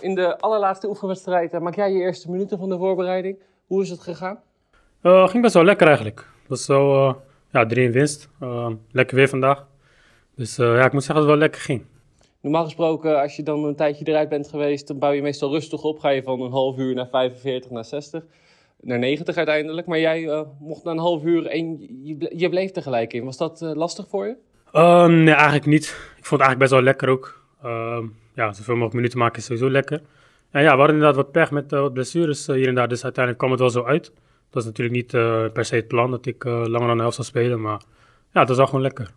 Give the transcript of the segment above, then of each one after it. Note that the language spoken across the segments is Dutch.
in de allerlaatste oefenwedstrijd eh, maak jij je eerste minuten van de voorbereiding. Hoe is het gegaan? Uh, ging best wel lekker eigenlijk. Was zo, uh, eh, ja, winst. lekker weer vandaag. Dus ja, ik moet zeggen dat het wel lekker ging. Normaal gesproken, als je dan een tijdje eruit bent geweest, dan bouw je meestal rustig op. Ga je van een half uur naar 45, naar 60, naar 90 uiteindelijk. Maar jij mocht na een half uur één. je, bleef er gelijk in. Was dat lastig voor je? Ehm, nee, eigenlijk niet. Ik vond het eigenlijk best wel lekker ook. Ehm, ja, zoveel mogelijk minuten maken is sowieso lekker. En ja, we hadden inderdaad wat pech met eh, wat blessures eh, hier en daar. Dus uiteindelijk kwam het wel zo uit. Dat was natuurlijk niet eh, per se het plan dat ik langer dan de helft zou spelen. Maar ja, het was wel gewoon lekker.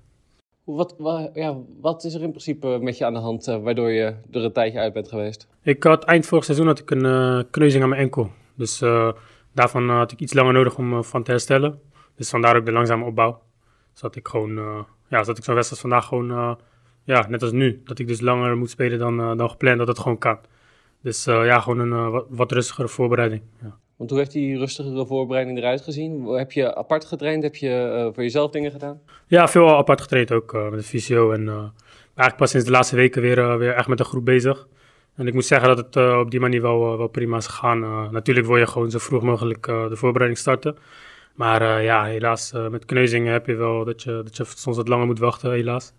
Wat, wat, ja, wat is er in principe met je aan de hand waardoor je er een tijdje uit bent geweest? Ik had eind vorig seizoen had ik een uh, kneuzing aan mijn enkel. Dus daarvan had ik iets langer nodig om van te herstellen. Dus vandaar ook de langzame opbouw. zat dus ik gewoon, ja, zodat ik zo'n wedstrijd vandaag gewoon ja, net als nu, dat ik dus langer moet spelen dan, eh, dan gepland, dat het gewoon kan. Dus eh, ja, gewoon een eh, wat, wat, rustigere voorbereiding. Ja. Want hoe heeft die rustigere voorbereiding eruit gezien? Heb je apart getraind? Heb je voor jezelf dingen gedaan? Ja, veel apart getraind ook met de fysio. En eigenlijk pas sinds de laatste weken weer, weer echt met de groep bezig. En ik moet zeggen dat het op die manier wel, wel prima is gegaan. natuurlijk wil je gewoon zo vroeg mogelijk de voorbereiding starten. Maar ja, helaas, met kneuzingen heb je wel dat je, dat je soms wat langer moet wachten, helaas.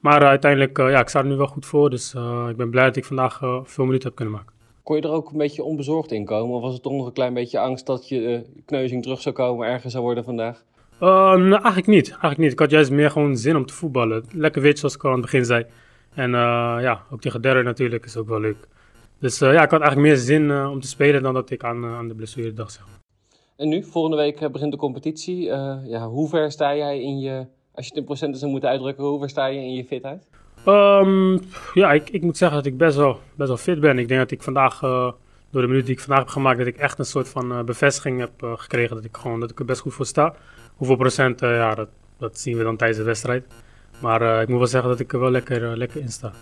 Maar eh, uiteindelijk, eh, ja, ik sta er nu wel goed voor. Dus eh, ik ben blij dat ik vandaag veel minuten heb kunnen maken. Kon je er ook een beetje onbezorgd in komen? Of was het toch nog een klein beetje angst dat je kneuzing terug zou komen, ergens zou worden vandaag? nou, eigenlijk niet. Eigenlijk niet. Ik had juist meer gewoon zin om te voetballen. Lekker wit, zoals ik al aan het begin zei. En ja, ook tegen derde natuurlijk is ook wel leuk. Dus ja, ik had eigenlijk meer zin om te spelen dan dat ik aan, aan de blessure dacht. Zeg En nu, volgende week begint de competitie. ja, hoe ver sta jij in je als je het in procenten zou moeten uitdrukken, hoe ver sta je in je fitheid? Um, ja, ik, ik, moet zeggen dat ik best wel, best wel fit ben. Ik denk dat ik vandaag, eh, door de minuut die ik vandaag heb gemaakt, dat ik echt een soort van eh, bevestiging heb eh, gekregen. Dat ik, gewoon, dat ik er best goed voor sta. Hoeveel procent, ja, dat, dat zien we dan tijdens de wedstrijd. Maar ik moet wel zeggen dat ik er wel lekker, lekker in sta.